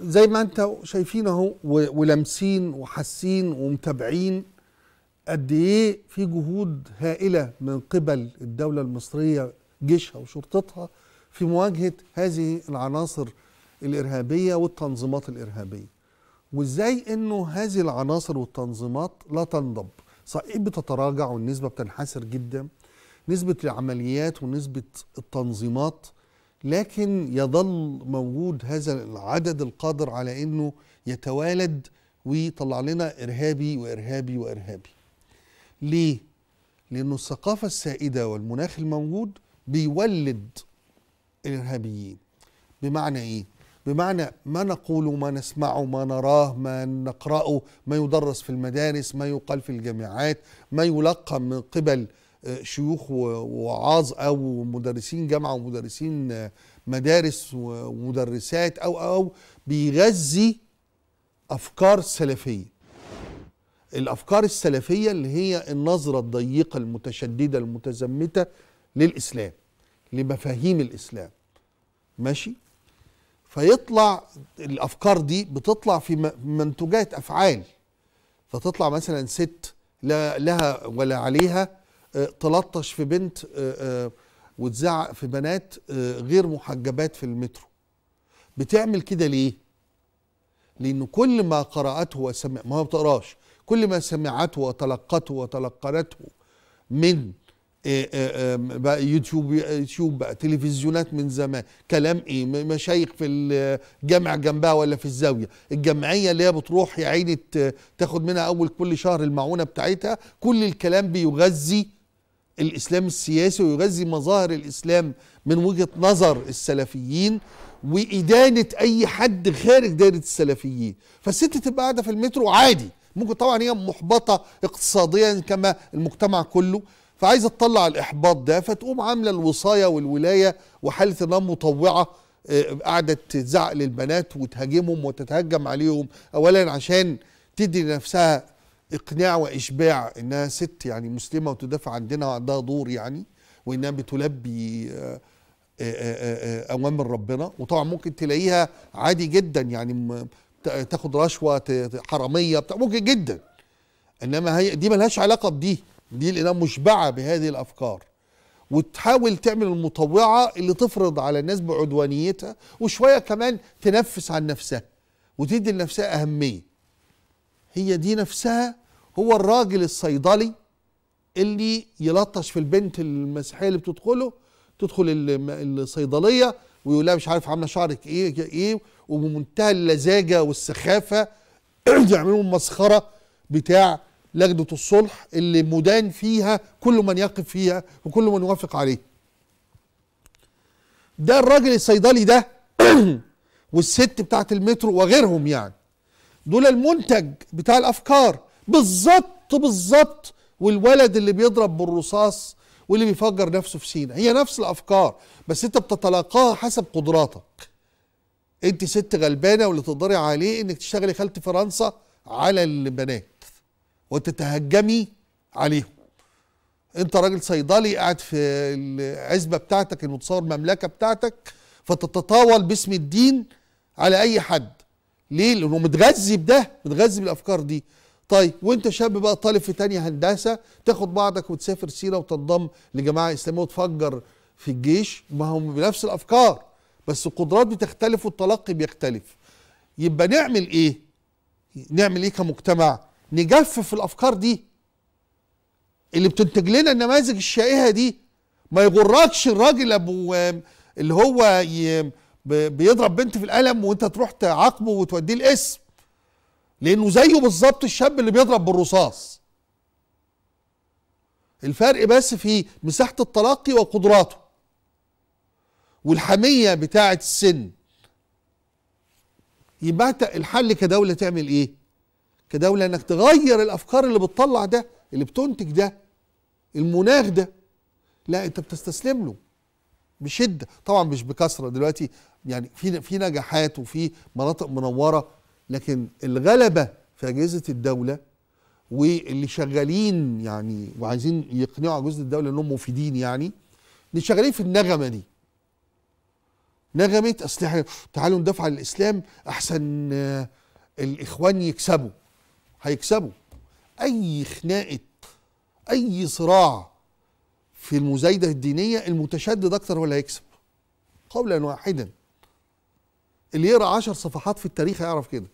زي ما انت شايفين اهو ولامسين وحاسين ومتابعين قد ايه في جهود هائله من قبل الدوله المصريه جيشها وشرطتها في مواجهه هذه العناصر الارهابيه والتنظيمات الارهابيه وازاي انه هذه العناصر والتنظيمات لا تنضب صحيح بتتراجع والنسبه بتنحسر جدا نسبه العمليات ونسبه التنظيمات لكن يظل موجود هذا العدد القادر على انه يتوالد ويطلع لنا ارهابي وارهابي وارهابي ليه لانه الثقافه السائده والمناخ الموجود بيولد الارهابيين بمعنى ايه بمعنى ما نقوله ما نسمعه ما نراه ما نقراه ما يدرس في المدارس ما يقال في الجامعات ما يلقى من قبل شيوخ ووعاظ او مدرسين جامعه ومدرسين آه، مدارس ومدرسات او او بيغذي افكار سلفيه الافكار السلفيه اللي هي النظره الضيقه المتشدده المتزمته للاسلام لمفاهيم الاسلام ماشي فيطلع الافكار دي بتطلع في منتجات افعال فتطلع مثلا ست لا لها ولا عليها تلطش في بنت آه، آه، وتزعق في بنات آه، غير محجبات في المترو بتعمل كده ليه لأنه كل ما قرأته وسمع ما بتقراش كل ما سمعته وتلقته وتلقنته من بقى يوتيوب يوتيوب بقى تلفزيونات من زمان كلام ايه مشايخ في الجامع جنبها ولا في الزاويه الجمعيه اللي هي بتروح يا عيني تاخد منها اول كل شهر المعونه بتاعتها كل الكلام بيغذي الإسلام السياسي ويغذي مظاهر الإسلام من وجهة نظر السلفيين وإدانة أي حد خارج دايرة السلفيين فالست تبقى قاعدة في المترو عادي ممكن طبعا هي محبطة اقتصاديا كما المجتمع كله فعايزة تطلع الإحباط ده فتقوم عاملة الوصاية والولاية وحالة إنها مطوعة آه، قاعده تزعق للبنات وتهاجمهم وتتهجم عليهم أولا عشان تدي لنفسها اقناع واشباع انها ست يعني مسلمه وتدافع عندنا وعندها دور يعني وانها بتلبي آه، آه، آه، اوامر ربنا وطبعا ممكن تلاقيها عادي جدا يعني تاخد رشوه حراميه ممكن جدا انما هي دي ملهاش علاقه بدي دي لانها مشبعه بهذه الافكار وتحاول تعمل المطوعه اللي تفرض على الناس بعدوانيتها وشويه كمان تنفس عن نفسها وتدي لنفسها اهميه هي دي نفسها هو الراجل الصيدلي اللي يلطش في البنت المسيحيه اللي بتدخله تدخل الصيدليه ويقول لها مش عارف عامله شعرك ايه ايه وبمنتهى اللزاجه والسخافه يعملوا مسخره بتاع لجنه الصلح اللي مدان فيها كل من يقف فيها وكل من يوافق عليه. ده الراجل الصيدلي ده والست بتاعت المترو وغيرهم يعني دول المنتج بتاع الافكار بالظبط بالظبط والولد اللي بيضرب بالرصاص واللي بيفجر نفسه في سينا هي نفس الافكار بس انت بتتلاقاها حسب قدراتك انت ست غلبانه واللي تقدري عليه انك تشتغلي خاله فرنسا على البنات وتتهجمي عليهم انت راجل صيدلي قاعد في العزبه بتاعتك المتصور المملكه بتاعتك فتتطاول باسم الدين على اي حد ليه لانه متغذي بده متغذي بالافكار دي طيب وانت شاب بقى طالب في تانية هندسه تاخد بعضك وتسافر سينا وتنضم لجماعه اسلاميه وتفجر في الجيش ما هم بنفس الافكار بس القدرات بتختلف والتلقي بيختلف يبقى نعمل ايه نعمل ايه كمجتمع نجفف الافكار دي اللي بتنتج لنا النماذج الشائهه دي ما يغركش الراجل ابو اللي هو بيضرب بنت في القلم وانت تروح تعاقبه وتوديه الاسم لانه زيه بالظبط الشاب اللي بيضرب بالرصاص الفرق بس في مساحه التلقي وقدراته والحميه بتاعه السن يبقى الحل كدوله تعمل ايه كدوله انك تغير الافكار اللي بتطلع ده اللي بتنتج ده المناخ ده لا انت بتستسلم له بشده طبعا مش بكثره دلوقتي يعني في في نجاحات وفي مناطق منوره لكن الغلبه في اجهزه الدوله واللي شغالين يعني وعايزين يقنعوا اجهزه الدوله انهم مفيدين يعني اللي شغالين في النغمه دي نغمه اصل احنا تعالوا ندافع عن الاسلام احسن آه، الاخوان يكسبوا هيكسبوا اي خناقه اي صراع في المزايدة الدينية المتشدد أكثر هو اللي هيكسب قولا واحدا اللي يقرأ 10 صفحات في التاريخ هيعرف كده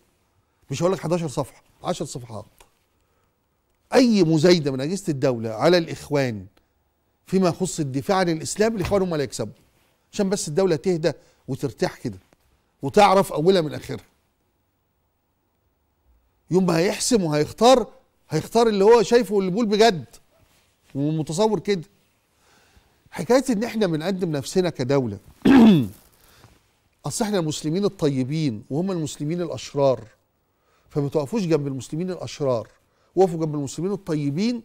مش هقول لك 11 صفحة 10 صفحات أي مزايدة من أجهزة الدولة على الإخوان فيما يخص الدفاع عن الإسلام الإخوان هم اللي هيكسبوا عشان بس الدولة تهدى وترتاح كده وتعرف أولها من آخرها يوم ما هيحسم وهيختار هيختار اللي هو شايفه اللي بيقول بجد ومتصور كده حكايه ان احنا بنقدم نفسنا كدوله اصل احنا المسلمين الطيبين وهم المسلمين الاشرار فما تقفوش جنب المسلمين الاشرار وقفوا جنب المسلمين الطيبين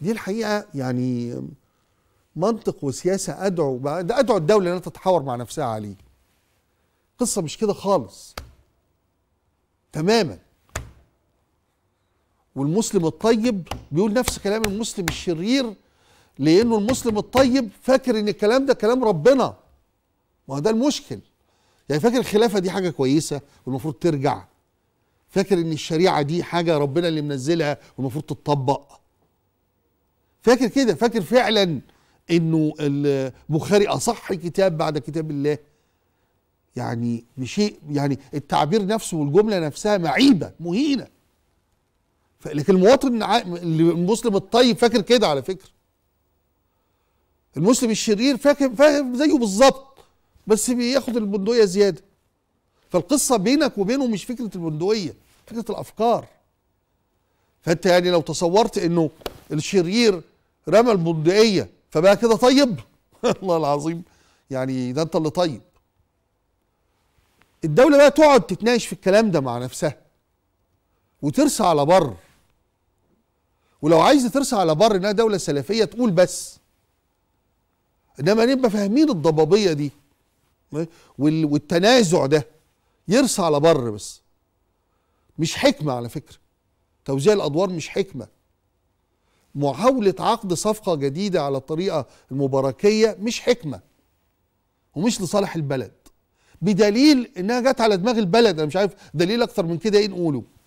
دي الحقيقه يعني منطق وسياسه ادعو ده ادعو الدوله انها تتحاور مع نفسها عليه قصه مش كده خالص تماما والمسلم الطيب بيقول نفس كلام المسلم الشرير لانه المسلم الطيب فاكر ان الكلام ده كلام ربنا ما هو ده المشكل يعني فاكر الخلافه دي حاجه كويسه والمفروض ترجع فاكر ان الشريعه دي حاجه ربنا اللي منزلها والمفروض تتطبق فاكر كده فاكر فعلا انه البخاري اصح كتاب بعد كتاب الله يعني بشيء يعني التعبير نفسه والجمله نفسها معيبه مهينه لكن المواطن المسلم الطيب فاكر كده على فكره المسلم الشرير فاهم فاهم زيه بالظبط بس بياخد البندقيه زياده فالقصه بينك وبينه مش فكره البندقيه فكره الافكار فانت يعني لو تصورت انه الشرير رمى البندقيه فبقى كده طيب الله العظيم يعني ده انت اللي طيب الدوله بقى تقعد تتناقش في الكلام ده مع نفسها وترسى على بر ولو عايزه ترسى على بر انها دوله سلفيه تقول بس انما نبقى فاهمين الضبابيه دي والتنازع ده يرسى على بر بس مش حكمه على فكره توزيع الادوار مش حكمه محاوله عقد صفقه جديده على الطريقه المباركيه مش حكمه ومش لصالح البلد بدليل انها جت على دماغ البلد انا مش عارف دليل اكتر من كده ايه نقوله